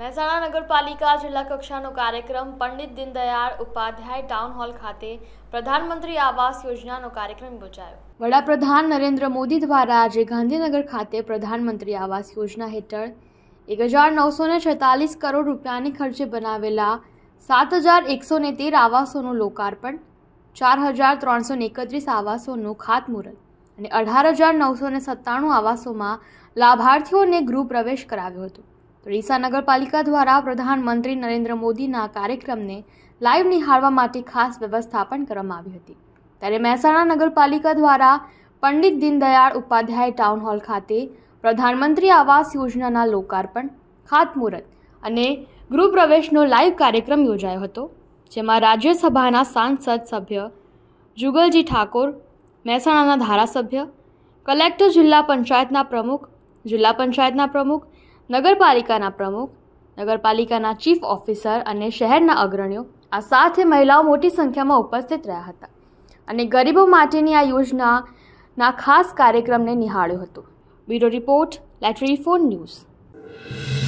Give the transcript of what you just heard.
મહેસાણા નગરપાલિકા જિલ્લા કક્ષાનો કાર્યક્રમ પંડિત દીનદયાળ ઉપાધ્યાય ટાઉન હોલ ખાતે પ્રધાનમંત્રી આવાસ યોજનાનો કાર્યક્રમ યોજાયો વડાપ્રધાન નરેન્દ્ર મોદી દ્વારા આજે ગાંધીનગર ખાતે પ્રધાનમંત્રી આવાસ યોજના હેઠળ એક હજાર નવસો ને છેતાલીસ કરોડ રૂપિયાની ખર્ચે બનાવેલા સાત હજાર એકસો ને તેર આવાસોનું લોકાર્પણ ચાર હજાર ત્રણસો એકત્રીસ આવાસોનું ખાતમુહૂર્ત અને અઢાર હજાર નવસો ને સત્તાણું આવાસોમાં લાભાર્થીઓને ગૃહ પ્રવેશ કરાવ્યો હતો તો ડીસા નગરપાલિકા દ્વારા પ્રધાનમંત્રી નરેન્દ્ર મોદીના કાર્યક્રમને લાઈવ નિહાળવા માટે ખાસ વ્યવસ્થા પણ કરવામાં આવી હતી ત્યારે મહેસાણા નગરપાલિકા દ્વારા પંડિત દીનદયાળ ઉપાધ્યાય ટાઉન હોલ ખાતે પ્રધાનમંત્રી આવાસ યોજનાના લોકાર્પણ ખાતમુહૂર્ત અને ગૃહપ્રવેશનો લાઈવ કાર્યક્રમ યોજાયો હતો જેમાં રાજ્યસભાના સાંસદ સભ્ય જુગલજી ઠાકોર મહેસાણાના ધારાસભ્ય કલેક્ટર જિલ્લા પંચાયતના પ્રમુખ જિલ્લા પંચાયતના પ્રમુખ નગરપાલિકાના પ્રમુખ નગરપાલિકાના ચીફ ઓફિસર અને શહેરના અગ્રણીઓ આ સાથે મહિલાઓ મોટી સંખ્યામાં ઉપસ્થિત રહ્યા હતા અને ગરીબો માટેની આ યોજનાના ખાસ કાર્યક્રમને નિહાળ્યો હતો બ્યુરો રિપોર્ટ લેટરી ફોન ન્યૂઝ